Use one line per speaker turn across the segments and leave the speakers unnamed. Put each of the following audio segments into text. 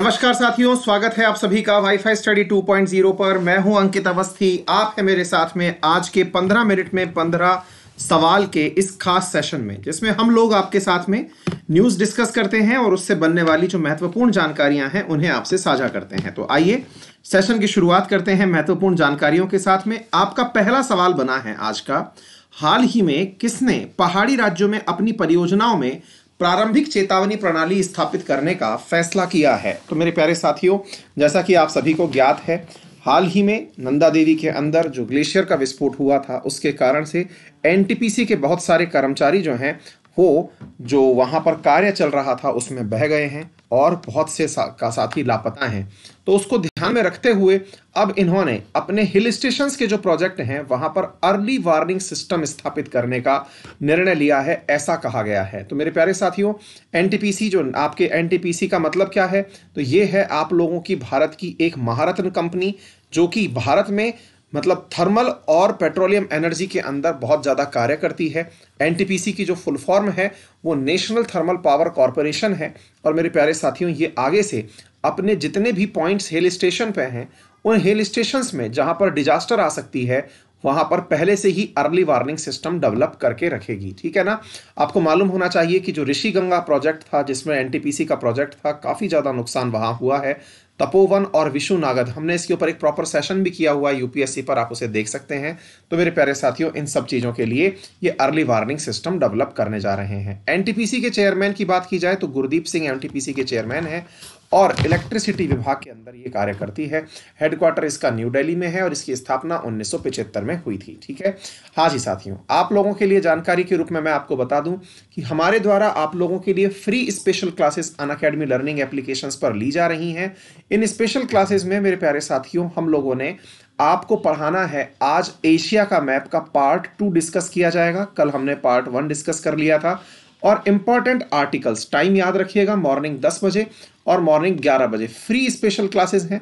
नमस्कार साथियों स्वागत है आप सभी का वाईफाई स्टडी 2.0 पर मैं हूं अंकित अवस्थी आप है मेरे साथ में आज के 15 मिनट में 15 सवाल के इस खास सेशन में जिसमें हम लोग आपके साथ में न्यूज़ डिस्कस करते हैं और उससे बनने वाली जो महत्वपूर्ण जानकारियां हैं उन्हें आपसे साझा करते हैं तो आइए सेशन की शुरुआत करते हैं महत्वपूर्ण जानकारियों के साथ में आपका पहला सवाल बना है आज का हाल ही में किसने पहाड़ी राज्यों में अपनी परियोजनाओं में प्रारंभिक चेतावनी प्रणाली स्थापित करने का फैसला किया है तो मेरे प्यारे साथियों जैसा कि आप सभी को ज्ञात है हाल ही में नंदा देवी के अंदर जो ग्लेशियर का विस्फोट हुआ था उसके कारण से एनटीपीसी के बहुत सारे कर्मचारी जो हैं वो जो वहाँ पर कार्य चल रहा था उसमें बह गए हैं और बहुत से सा, का साथी लापता हैं तो उसको ध्यान में रखते हुए अब इन्होंने अपने हिल स्टेशन के जो प्रोजेक्ट हैं वहाँ पर अर्ली वार्निंग सिस्टम स्थापित करने का निर्णय लिया है ऐसा कहा गया है तो मेरे प्यारे साथियों एन जो आपके एन का मतलब क्या है तो ये है आप लोगों की भारत की एक महारत्न कंपनी जो कि भारत में मतलब थर्मल और पेट्रोलियम एनर्जी के अंदर बहुत ज़्यादा कार्य करती है एनटीपीसी की जो फुल फॉर्म है वो नेशनल थर्मल पावर कॉरपोरेशन है और मेरे प्यारे साथियों ये आगे से अपने जितने भी पॉइंट्स हिल स्टेशन पे हैं उन हिल स्टेशंस में जहाँ पर डिजास्टर आ सकती है वहां पर पहले से ही अर्ली वार्निंग सिस्टम डेवलप करके रखेगी ठीक है ना आपको मालूम होना चाहिए कि जो ऋषि गंगा प्रोजेक्ट था जिसमें एनटीपीसी का प्रोजेक्ट था काफ़ी ज़्यादा नुकसान वहां हुआ है तपोवन और विशु नागद हमने इसके ऊपर एक प्रॉपर सेशन भी किया हुआ है यूपीएससी पर आप उसे देख सकते हैं तो मेरे प्यारे साथियों इन सब चीज़ों के लिए ये अर्ली वार्निंग सिस्टम डेवलप करने जा रहे हैं एनटीपीसी के चेयरमैन की बात की जाए तो गुरदीप सिंह एनटीपीसी के चेयरमैन हैं और इलेक्ट्रिसिटी विभाग के अंदर ये कार्य करती है हेडक्वार्टर इसका न्यू दिल्ली में है और इसकी स्थापना उन्नीस में हुई थी ठीक है हाँ जी साथियों आप लोगों के लिए जानकारी के रूप में मैं आपको बता दूं कि हमारे द्वारा आप लोगों के लिए free special classes Unacademy learning application पर ली जा रही हैं इन स्पेशल क्लासेस में मेरे प्यारे साथियों हम लोगों ने आपको पढ़ाना है आज एशिया का मैप का पार्ट टू डिस्कस किया जाएगा कल हमने पार्ट वन डिस्कस कर लिया था और इंपॉर्टेंट आर्टिकल्स टाइम याद रखिएगा मॉर्निंग दस बजे और मॉर्निंग ग्यारह बजे फ्री स्पेशल क्लासेस हैं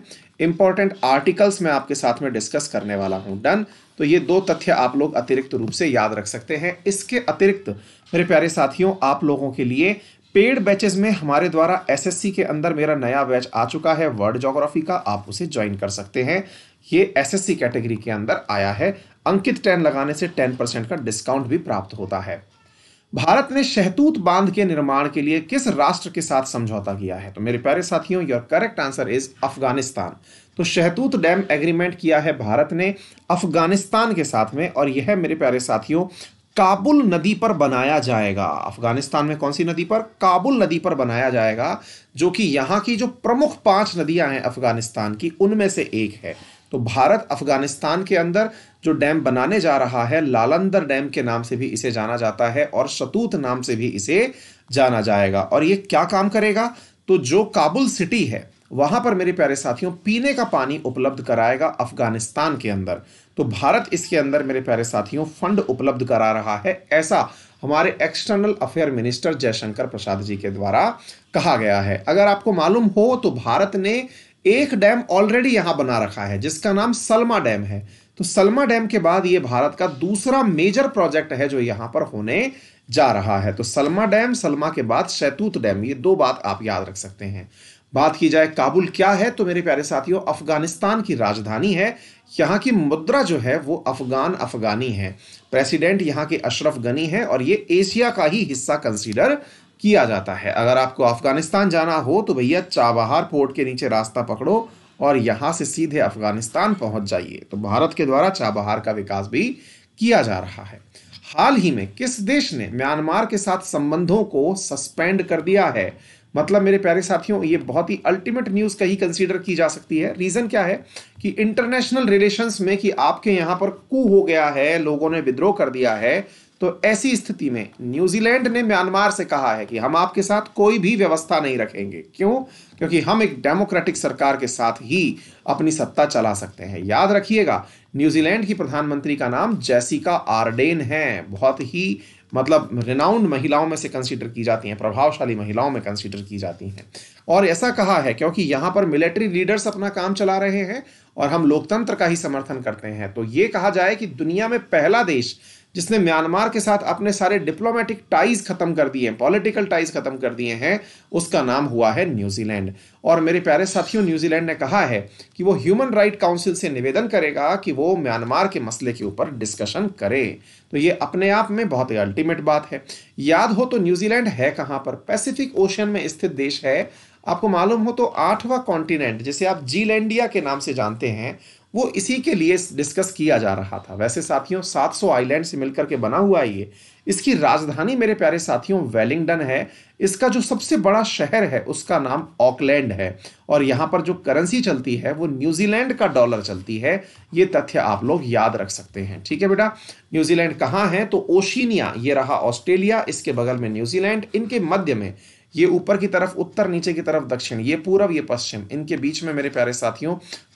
इंपॉर्टेंट आर्टिकल्स मैं आपके साथ में डिस्कस करने वाला हूं डन तो ये दो तथ्य आप लोग अतिरिक्त रूप से याद रख सकते हैं इसके अतिरिक्त मेरे प्यारे साथियों आप लोगों के लिए पेड बैचेस में हमारे द्वारा एसएससी के अंदर मेरा नया बैच आ चुका है वर्ल्ड जोग्राफी का आप उसे ज्वाइन कर सकते हैं ये एसएससी कैटेगरी के अंदर आया है अंकित टेन लगाने से टेन परसेंट का डिस्काउंट भी प्राप्त होता है भारत ने शहतूत बांध के निर्माण के लिए किस राष्ट्र के साथ समझौता किया है तो मेरे प्यारे साथियों your correct answer is Afghanistan तो शहतूत डैम एग्रीमेंट किया है भारत ने अफगानिस्तान के साथ में और यह मेरे प्यारे साथियों काबुल नदी पर बनाया जाएगा अफगानिस्तान में कौन सी नदी पर काबुल नदी पर बनाया जाएगा जो कि यहाँ की जो प्रमुख पांच नदियां हैं अफगानिस्तान की उनमें से एक है तो भारत अफगानिस्तान के अंदर जो डैम बनाने जा रहा है लालंदर डैम के नाम से भी इसे जाना जाता है और शतूत नाम से भी इसे जाना जाएगा और ये क्या काम करेगा तो जो काबुल सिटी है वहां पर मेरे प्यारे साथियों पीने का पानी उपलब्ध कराएगा अफगानिस्तान के अंदर तो भारत इसके अंदर मेरे प्यारे साथियों फंड उपलब्ध करा रहा है ऐसा हमारे external affair minister Jaishankar Prasad ji के द्वारा कहा गया है अगर आपको मालूम हो तो भारत ने एक डैम ऑलरेडी यहां बना रखा है जिसका नाम सलमा डैम है तो सलमा डैम के बाद यह भारत का दूसरा मेजर प्रोजेक्ट है जो यहां पर होने जा रहा है तो सलमा डैम सलमा के बाद शैतूत डैम ये दो बात आप याद रख सकते हैं बात की जाए काबुल क्या है तो मेरे प्यारे साथियों अफगानिस्तान की राजधानी है यहाँ की मुद्रा जो है वो अफगान अफगानी है प्रेसिडेंट यहाँ के अशरफ गनी है और ये एशिया का ही हिस्सा कंसीडर किया जाता है अगर आपको अफगानिस्तान जाना हो तो भैया चाबहार पोर्ट के नीचे रास्ता पकड़ो और यहाँ से सीधे अफगानिस्तान पहुँच जाइए तो भारत के द्वारा चाबहार का विकास भी किया जा रहा है हाल ही में किस देश ने म्यांमार के साथ संबंधों को सस्पेंड कर दिया है मतलब मेरे प्यारे साथियों ये बहुत ही अल्टीमेट न्यूज़ कहीं कंसीडर की जा सकती है रीज़न क्या है कि इंटरनेशनल रिलेशंस में कि आपके यहाँ पर कू हो गया है लोगों ने विद्रोह कर दिया है तो ऐसी स्थिति में न्यूजीलैंड ने म्यांमार से कहा है कि हम आपके साथ कोई भी व्यवस्था नहीं रखेंगे क्यों क्योंकि हम एक डेमोक्रेटिक सरकार के साथ ही अपनी सत्ता चला सकते हैं याद रखिएगा न्यूजीलैंड की प्रधानमंत्री का नाम जैसिका आर्डेन है बहुत ही मतलब रिनाउंड महिलाओं में से कंसीडर की जाती हैं प्रभावशाली महिलाओं में कंसीडर की जाती हैं और ऐसा कहा है क्योंकि यहाँ पर मिलिट्री लीडर्स अपना काम चला रहे हैं और हम लोकतंत्र का ही समर्थन करते हैं तो ये कहा जाए कि दुनिया में पहला देश जिसने म्यांमार के साथ अपने सारे डिप्लोमेटिक टाइज खत्म कर दिए हैं पॉलिटिकल टाइज खत्म कर दिए हैं उसका नाम हुआ है न्यूजीलैंड और मेरे प्यारे साथियों न्यूजीलैंड ने कहा है कि वो ह्यूमन राइट काउंसिल से निवेदन करेगा कि वो म्यांमार के मसले के ऊपर डिस्कशन करे तो ये अपने आप में बहुत ही अल्टीमेट बात है याद हो तो न्यूजीलैंड है कहाँ पर पैसिफिक ओशन में स्थित देश है आपको मालूम हो तो आठवां कॉन्टिनेंट जिसे आप जीलैंडिया के नाम से जानते हैं वो इसी के लिए डिस्कस किया जा रहा था वैसे साथियों 700 आईलैंड से मिलकर के बना हुआ है ये इसकी राजधानी मेरे प्यारे साथियों वेलिंगडन है इसका जो सबसे बड़ा शहर है उसका नाम ऑकलैंड है और यहाँ पर जो करेंसी चलती है वो न्यूजीलैंड का डॉलर चलती है ये तथ्य आप लोग याद रख सकते हैं ठीक है बेटा न्यूजीलैंड कहाँ है तो ओशिनिया ये रहा ऑस्ट्रेलिया इसके बगल में न्यूजीलैंड इनके मध्य में ये ऊपर की तरफ उत्तर नीचे की तरफ दक्षिण ये पूर्व ये पश्चिम इनके बीच में मेरे प्यारे साथियों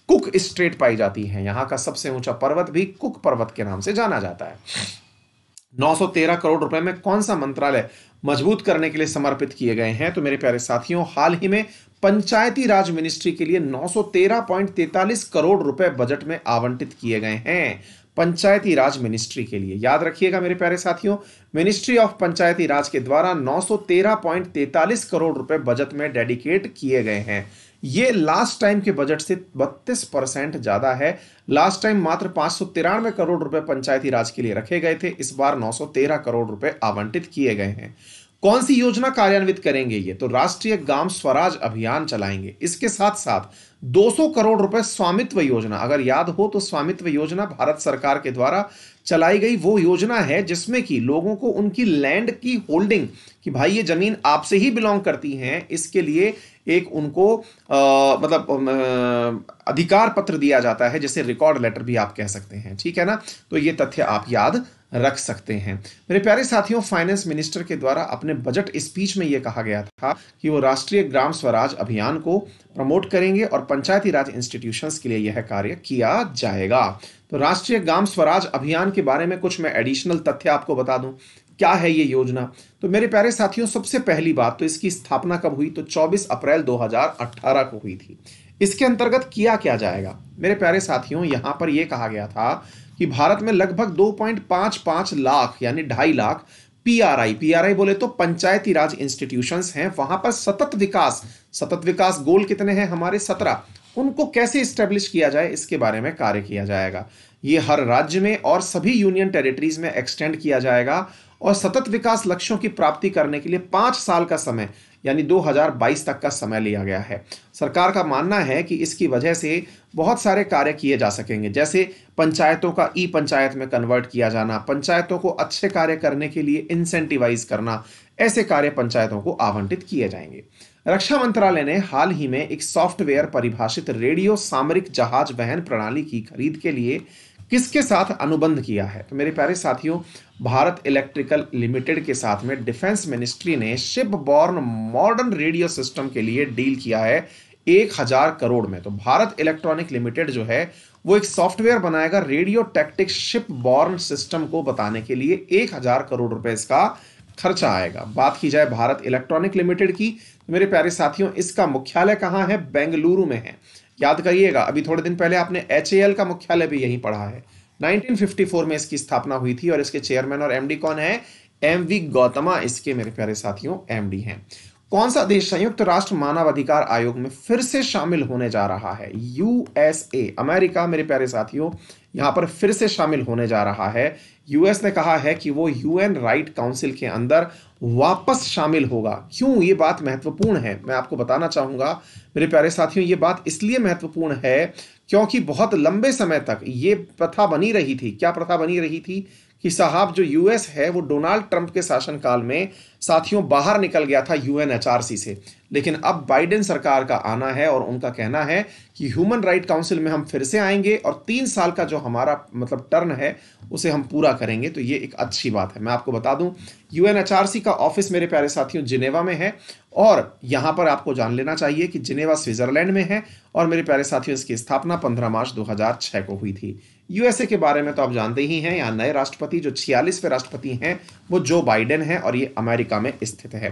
कुक स्ट्रेट पाई जाती है यहां का सबसे ऊंचा पर्वत भी कुक पर्वत के नाम से जाना जाता है 913 करोड़ रुपए में कौन सा मंत्रालय मजबूत करने के लिए समर्पित किए गए हैं तो मेरे प्यारे साथियों हाल ही में पंचायती राज मिनिस्ट्री के लिए 913.43 करोड़ रुपए बजट में आवंटित किए गए हैं पंचायती राज मिनिस्ट्री के लिए याद रखिएगा मेरे प्यारे साथियों मिनिस्ट्री ऑफ पंचायती राज के द्वारा 913.43 करोड़ रुपए बजट में डेडिकेट किए गए हैं ये लास्ट टाइम के बजट से 32 परसेंट ज़्यादा है लास्ट टाइम मात्र तिरानवे करोड़ रुपए पंचायती राज के लिए रखे गए थे इस बार 913 करोड़ रुपए आवंटित किए गए हैं कौन सी योजना कार्यान्वित करेंगे ये तो राष्ट्रीय ग्राम स्वराज अभियान चलाएंगे इसके साथ साथ 200 करोड़ रुपए स्वामित्व योजना अगर याद हो तो स्वामित्व योजना भारत सरकार के द्वारा चलाई गई वो योजना है जिसमें कि लोगों को उनकी लैंड की होल्डिंग कि भाई ये ज़मीन आपसे ही बिलोंग करती हैं इसके लिए एक उनको आ, मतलब आ, अधिकार पत्र दिया जाता है जिसे रिकॉर्ड लेटर भी आप कह सकते हैं ठीक है ना तो ये तथ्य आप याद रख सकते हैं मेरे प्यारे साथियों फाइनेंस मिनिस्टर के द्वारा अपने बजट स्पीच में यह कहा गया था कि वो राष्ट्रीय ग्राम स्वराज अभियान को प्रमोट करेंगे और पंचायती राज इंस्टीट्यूशंस के लिए यह कार्य किया जाएगा तो राष्ट्रीय ग्राम स्वराज अभियान के बारे में कुछ मैं एडिशनल तथ्य आपको बता दूं क्या है ये योजना तो मेरे प्यारे साथियों सबसे पहली बात तो इसकी स्थापना कब हुई तो 24 अप्रैल 2018 को हुई थी इसके अंतर्गत किया क्या जाएगा मेरे प्यारे साथियों यहां पर यह कहा गया था कि भारत में लगभग 2.55 लाख यानी ढाई लाख पीआरआई पीआरआई बोले तो पंचायती राज इंस्टीट्यूशन हैं वहां पर सतत विकास सतत विकास गोल कितने हैं हमारे सत्रह उनको कैसे स्टेब्लिश किया जाए इसके बारे में कार्य किया जाएगा ये हर राज्य में और सभी यूनियन टेरिटरीज में एक्सटेंड किया जाएगा और सतत विकास लक्ष्यों की प्राप्ति करने के लिए पांच साल का समय यानी 2022 तक का समय लिया गया है सरकार का मानना है कि इसकी वजह से बहुत सारे कार्य किए जा सकेंगे जैसे पंचायतों का ई पंचायत में कन्वर्ट किया जाना पंचायतों को अच्छे कार्य करने के लिए इंसेंटिवाइज करना ऐसे कार्य पंचायतों को आवंटित किए जाएंगे रक्षा मंत्रालय ने हाल ही में एक सॉफ्टवेयर परिभाषित रेडियो सामरिक जहाज वहन प्रणाली की खरीद के लिए किसके साथ अनुबंध किया है तो मेरे प्यारे साथियों भारत इलेक्ट्रिकल लिमिटेड के साथ में डिफेंस मिनिस्ट्री ने ship borne modern radio system के लिए डील किया है एक हजार करोड़ में तो भारत इलेक्ट्रॉनिक लिमिटेड जो है वो एक सॉफ्टवेयर बनाएगा radio tactic ship borne system को बताने के लिए एक हजार करोड़ रुपए इसका खर्चा आएगा बात की जाए भारत इलेक्ट्रॉनिक लिमिटेड की तो मेरे प्यारे साथियों इसका मुख्यालय कहाँ है बेंगलुरु में है याद करिएगा अभी थोड़े दिन पहले आपने एच का मुख्यालय भी यही पढ़ा है 1954 में इसकी स्थापना हुई थी और इसके चेयरमैन और एमडी कौन है एम वी गौतमा इसके मेरे प्यारे साथियों एमडी हैं कौन सा देश संयुक्त राष्ट्र मानवाधिकार आयोग में फिर से शामिल होने जा रहा है यूएसए अमेरिका मेरे प्यारे साथियों यहाँ पर फिर से शामिल होने जा रहा है यूएस ने कहा है कि वो यूएन राइट काउंसिल के अंदर वापस शामिल होगा क्यों ये बात महत्वपूर्ण है मैं आपको बताना चाहूंगा मेरे प्यारे साथियों ये बात इसलिए महत्वपूर्ण है क्योंकि बहुत लंबे समय तक ये प्रथा बनी रही थी क्या प्रथा बनी रही थी कि साहब जो यूएस है वो डोनाल्ड ट्रंप के शासनकाल में साथियों बाहर निकल गया था यूएनएचआरसी से लेकिन अब बाइडेन सरकार का आना है और उनका कहना है कि ह्यूमन राइट काउंसिल में हम फिर से आएंगे और तीन साल का जो हमारा मतलब टर्न है उसे हम पूरा करेंगे तो ये एक अच्छी बात है मैं आपको बता दूं यूएनएचआरसी का ऑफिस मेरे प्यारे साथियों जिनेवा में है और यहाँ पर आपको जान लेना चाहिए कि जिनेवा स्विट्जरलैंड में है और मेरे प्यारे साथियों इसकी स्थापना पंद्रह मार्च दो को हुई थी यूएसए के बारे में तो आप जानते ही हैं यहाँ नए राष्ट्रपति जो छियालीसवें राष्ट्रपति हैं वो जो बाइडेन हैं और ये अमेरिका में स्थित है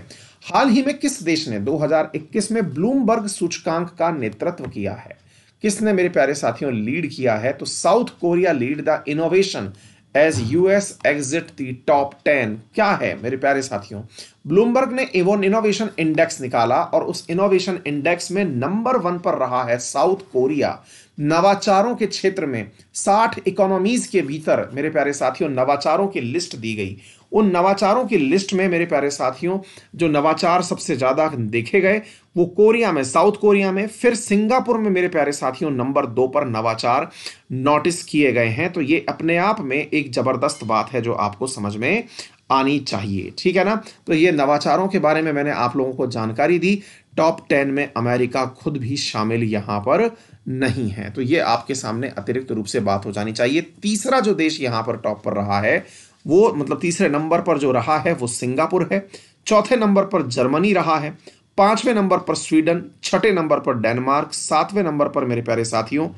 हाल ही में किस देश ने 2021 में ब्लूमबर्ग सूचकांक का नेतृत्व किया है किसने मेरे प्यारे साथियों लीड किया है तो South Korea lead the innovation as US exit the top ten क्या है मेरे प्यारे साथियों ब्लूमबर्ग ने एवोन इनोवेशन इंडेक्स निकाला और उस इनोवेशन इंडेक्स में नंबर वन पर रहा है साउथ कोरिया नवाचारों के क्षेत्र में 60 इकोनॉमीज के भीतर मेरे प्यारे साथियों नवाचारों की लिस्ट दी गई उन नवाचारों की लिस्ट में मेरे प्यारे साथियों जो नवाचार सबसे ज़्यादा देखे गए वो कोरिया में साउथ कोरिया में फिर सिंगापुर में मेरे प्यारे साथियों नंबर दो पर नवाचार नोटिस किए गए हैं तो ये अपने आप में एक ज़बरदस्त बात है जो आपको समझ में आनी चाहिए ठीक है ना तो ये नवाचारों के बारे में मैंने आप लोगों को जानकारी दी टॉप टेन में अमेरिका खुद भी शामिल यहां पर नहीं है तो ये आपके सामने अतिरिक्त रूप से बात हो जानी चाहिए तीसरा जो देश यहां पर टॉप पर रहा है वो मतलब तीसरे नंबर पर जो रहा है वो सिंगापुर है चौथे नंबर पर जर्मनी रहा है पांचवें नंबर पर स्वीडन छठे नंबर पर डेनमार्क सातवें नंबर पर मेरे प्यारे साथियों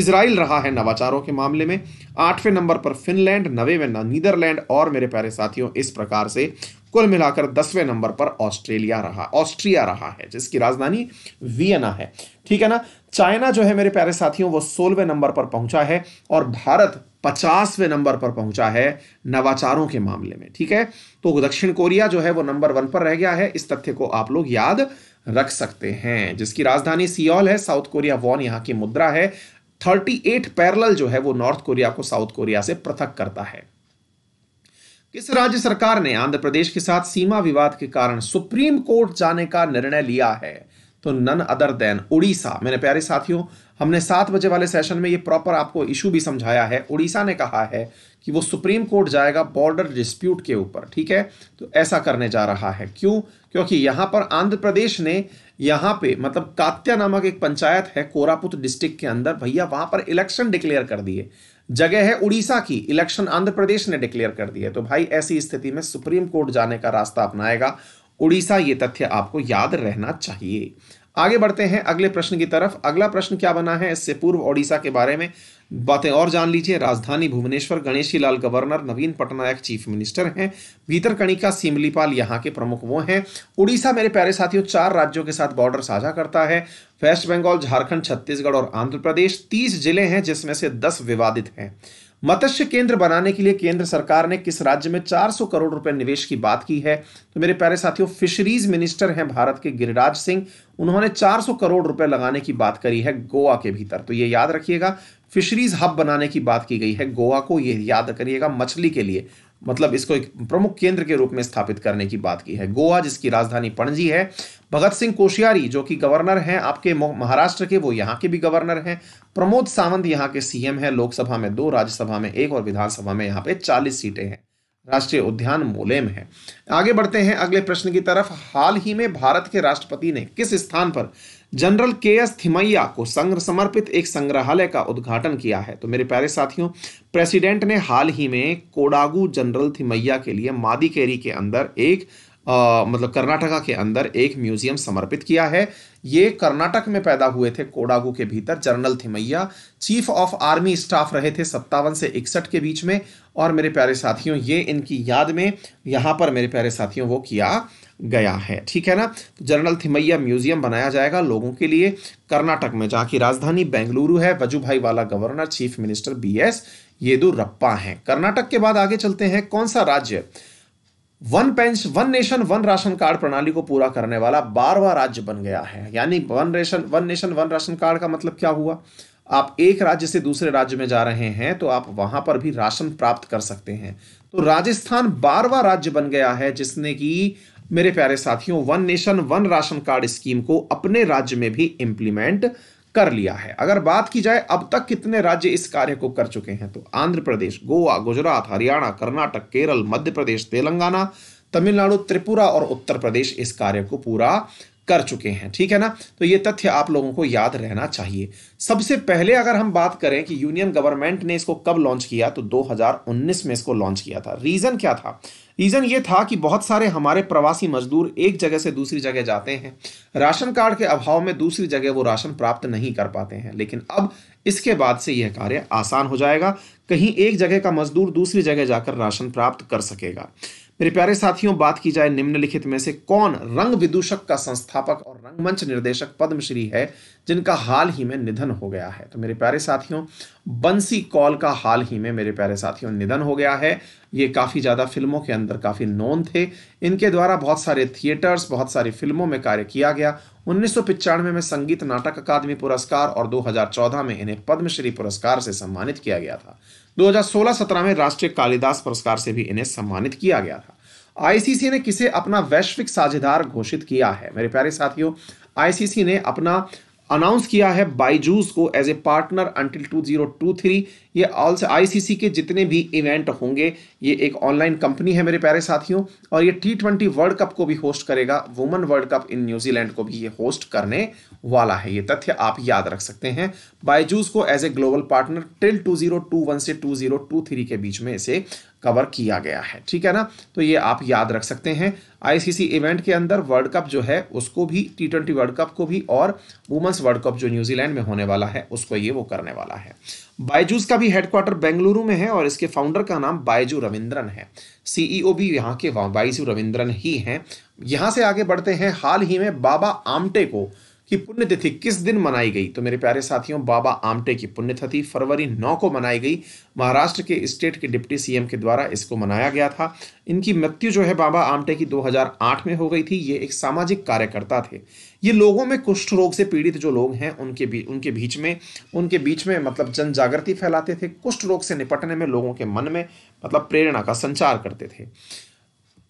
इसराइल रहा है नवाचारों के मामले में आठवें नंबर पर फिनलैंड नवे में नीदरलैंड और मेरे प्यारे साथियों इस प्रकार से कुल मिलाकर दसवें नंबर पर ऑस्ट्रेलिया रहा ऑस्ट्रिया रहा है जिसकी राजधानी वियना है ठीक है ना चाइना जो है मेरे प्यारे साथियों वो सोलहवें नंबर पर पहुंचा है और भारत पचासवें नंबर पर पहुंचा है नवाचारों के मामले में ठीक है तो दक्षिण कोरिया जो है वो नंबर वन पर रह गया है इस तथ्य को आप लोग याद रख सकते हैं जिसकी राजधानी सियोल है साउथ कोरिया वॉन यहां की मुद्रा है 38 पैरल जो है वो नॉर्थ कोरिया को साउथ कोरिया से पृथक करता है किस राज्य सरकार ने आंध्र प्रदेश के साथ सीमा विवाद के कारण सुप्रीम कोर्ट जाने का निर्णय लिया है तो नन अदर देन उड़ीसा मेरे प्यारे साथियों हमने सात बजे वाले सेशन में ये प्रॉपर आपको इशू भी समझाया है उड़ीसा ने कहा है कि वो सुप्रीम कोर्ट जाएगा बॉर्डर डिस्प्यूट के ऊपर ठीक है तो ऐसा करने जा रहा है क्यों क्योंकि यहां पर आंध्र प्रदेश ने यहां पे मतलब कात्या नामक एक पंचायत है कोरापुत डिस्ट्रिक्ट के अंदर भैया वहां पर इलेक्शन डिक्लेयर कर दिए जगह है उड़ीसा की इलेक्शन आंध्र प्रदेश ने डिक्लेयर कर दिए तो भाई ऐसी स्थिति में सुप्रीम कोर्ट जाने का रास्ता अपनाएगा उड़ीसा ये तथ्य आपको याद रहना चाहिए आगे बढ़ते हैं अगले प्रश्न की तरफ अगला प्रश्न क्या बना है इससे पूर्व ओडिशा के बारे में बातें और जान लीजिए राजधानी Bhubaneswar Ganeshi Lal governor Naveen Patnaik chief minister हैं भीतरकणिका सिमलीपाल यहाँ के प्रमुख वो हैं उड़ीसा मेरे प्यारे साथियों चार राज्यों के साथ बॉर्डर साझा करता है वेस्ट बंगाल झारखंड छत्तीसगढ़ और आंध्र प्रदेश तीस जिले हैं जिसमें से दस विवादित हैं मत्स्य केंद्र बनाने के लिए केंद्र सरकार ने किस राज्य में 400 करोड़ रुपए निवेश की बात की है तो मेरे प्यारे साथियों फिशरीज मिनिस्टर हैं भारत के गिरिराज सिंह उन्होंने 400 करोड़ रुपए लगाने की बात करी है गोवा के भीतर तो ये याद रखिएगा फिशरीज हब बनाने की बात की गई है गोवा को ये याद करिएगा मछली के लिए मतलब इसको एक प्रमुख केंद्र के रूप में स्थापित करने की बात की है गोवा जिसकी राजधानी पणजी है भगत सिंह कोशियारी जो कि गवर्नर हैं आपके महाराष्ट्र के वो यहाँ के भी गवर्नर हैं प्रमोद सावंत यहाँ के सीएम हैं लोकसभा में दो राज्यसभा में एक और विधानसभा में यहाँ पे चालीस सीटें हैं राष्ट्रीय उद्यान मोलेम है आगे बढ़ते हैं अगले प्रश्न की तरफ हाल ही में भारत के राष्ट्रपति ने किस स्थान पर जनरल के एस थिमैया को संग्र समर्पित एक संग्रहालय का उद्घाटन किया है तो मेरे प्यारे साथियों प्रेसिडेंट ने हाल ही में कोडागू जनरल थिमैया के लिए मादिकेरी के अंदर एक आ, मतलब कर्नाटका के अंदर एक म्यूजियम समर्पित किया है ये कर्नाटक में पैदा हुए थे कोडागू के भीतर general Thimayya chief of army staff रहे थे सत्तावन से इकसठ के बीच में और मेरे प्यारे साथियों ये इनकी याद में यहाँ पर मेरे प्यारे साथियों वो किया गया है ठीक है ना जनरल थिमैया म्यूजियम बनाया जाएगा लोगों के लिए कर्नाटक में जहाँ की राजधानी बेंगलुरु है Vajubhai Vala governor chief minister B S Yediyurappa हैं कर्नाटक के बाद आगे चलते हैं कौन सा राज्य one pension one nation one ration card प्रणाली को पूरा करने वाला बारवा राज्य बन गया है यानी one ration one nation one ration card का मतलब क्या हुआ आप एक राज्य से दूसरे राज्य में जा रहे हैं तो आप वहां पर भी राशन प्राप्त कर सकते हैं तो राजस्थान बारवा राज्य बन गया है जिसने की मेरे प्यारे साथियों one nation one ration card scheme को अपने राज्य में भी इंप्लीमेंट कर लिया है अगर बात की जाए अब तक कितने राज्य इस कार्य को कर चुके हैं तो आंध्र प्रदेश गोवा गुजरात हरियाणा कर्नाटक केरल मध्य प्रदेश तेलंगाना तमिलनाडु त्रिपुरा और उत्तर प्रदेश इस कार्य को पूरा कर चुके हैं ठीक है ना तो ये तथ्य आप लोगों को याद रहना चाहिए सबसे पहले अगर हम बात करें कि यूनियन गवर्नमेंट ने इसको कब लॉन्च किया तो 2019 में इसको लॉन्च किया था रीज़न क्या था रीज़न ये था कि बहुत सारे हमारे प्रवासी मजदूर एक जगह से दूसरी जगह जाते हैं राशन कार्ड के अभाव में दूसरी जगह वो राशन प्राप्त नहीं कर पाते हैं लेकिन अब इसके बाद से यह कार्य आसान हो जाएगा कहीं एक जगह का मजदूर दूसरी जगह जाकर राशन प्राप्त कर सकेगा मेरे प्यारे साथियों बात की जाए निम्नलिखित में से कौन रंग विदूषक का संस्थापक रंगमंच निर्देशक पद्मश्री है जिनका हाल ही में निधन हो गया है तो मेरे प्यारे साथियों बंसी कॉल का हाल ही में मेरे प्यारे साथियों निधन हो गया है ये काफ़ी ज़्यादा फिल्मों के अंदर काफ़ी नोन थे इनके द्वारा बहुत सारे थिएटर्स बहुत सारी फिल्मों में कार्य किया गया उन्नीस में, में संगीत नाटक अकादमी पुरस्कार और दो में इन्हें पद्मश्री पुरस्कार से सम्मानित किया गया था 2016-17 में राष्ट्रीय कालिदास पुरस्कार से भी इन्हें सम्मानित किया गया था आईसीसी ने किसे अपना वैश्विक साझेदार घोषित किया है मेरे प्यारे साथियों आईसीसी ने अपना अनाउंस किया है बाईजूस को एज ए पार्टनर अंटिल 2023 ये ऑल्सो आईसीसी के जितने भी इवेंट होंगे ये एक ऑनलाइन कंपनी है मेरे प्यारे साथियों और ये टी ट्वेंटी वर्ल्ड कप को भी होस्ट करेगा women world cup in New Zealand को भी ये होस्ट करने वाला है ये तथ्य आप याद रख सकते हैं बायजूस को as a global partner till two zero two one से टू जीरो टू थ्री के बीच में इसे कवर किया गया है ठीक है ना तो ये आप याद रख सकते हैं आईसीसी इवेंट के अंदर वर्ल्ड कप जो है उसको भी टी ट्वेंटी वर्ल्ड कप को भी और वुमेंस वर्ल्ड कप जो न्यूजीलैंड में होने वाला है उसको ये वो करने वाला है बायजूस का भी हेडक्वार्टर बेंगलुरु में है और इसके फाउंडर का नाम बायजू रविंद्रन है सीईओ e भी यहाँ के बायजू रविंद्रन ही हैं यहाँ से आगे बढ़ते हैं हाल ही में बाबा आमटे को कि पुण्यतिथि किस दिन मनाई गई तो मेरे प्यारे साथियों बाबा आमटे की पुण्यतिथि फरवरी नौ को मनाई गई महाराष्ट्र के स्टेट के डिप्टी सीएम के द्वारा इसको मनाया गया था इनकी मृत्यु जो है बाबा आमटे की 2008 में हो गई थी ये एक सामाजिक कार्यकर्ता थे ये लोगों में कुष्ठ रोग से पीड़ित जो लोग हैं उनके भी उनके बीच में उनके बीच में मतलब जन जागृति फैलाते थे कुष्ठ रोग से निपटने में लोगों के मन में मतलब प्रेरणा का संचार करते थे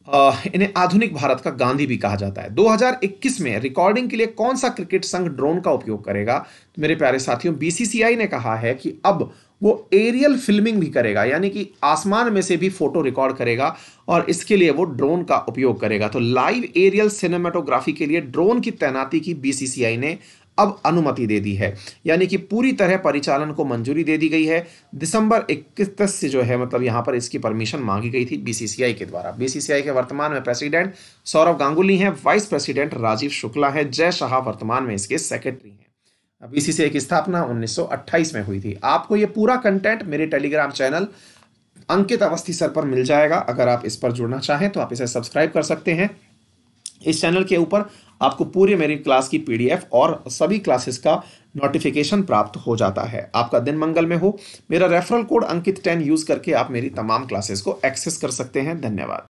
इन्हें आधुनिक भारत का गांधी भी कहा जाता है 2021 में रिकॉर्डिंग के लिए कौन सा क्रिकेट संघ ड्रोन का उपयोग करेगा तो मेरे प्यारे साथियों बीसीसीआई ने कहा है कि अब वो एरियल फिल्मिंग भी करेगा यानी कि आसमान में से भी फोटो रिकॉर्ड करेगा और इसके लिए वो ड्रोन का उपयोग करेगा तो लाइव एरियल सिनेमाटोग्राफी के लिए ड्रोन की तैनाती की बीसीसीआई ने अब अनुमति दे दी है यानी कि पूरी तरह परिचालन को मंजूरी दे दी गई है दिसंबर इक्कीस तक से जो है मतलब यहाँ पर इसकी परमिशन मांगी गई थी बीसीसीआई के द्वारा बीसीसीआई के वर्तमान में प्रेसिडेंट सौरभ गांगुली हैं वाइस प्रेसिडेंट राजीव शुक्ला है जय शाह वर्तमान में इसके सेक्रेटरी हैं बीसीसीआई की स्थापना 1928 में हुई थी आपको ये पूरा कंटेंट मेरे Telegram channel Ankit Awasthi sir पर मिल जाएगा अगर आप इस पर जुड़ना चाहें तो आप इसे सब्सक्राइब कर सकते हैं इस चैनल के ऊपर आपको पूरे मेरी क्लास की पीडीएफ और सभी क्लासेस का नोटिफिकेशन प्राप्त हो जाता है आपका दिन मंगल में हो मेरा referral code Ankit ten use करके आप मेरी तमाम क्लासेस को एक्सेस कर सकते हैं धन्यवाद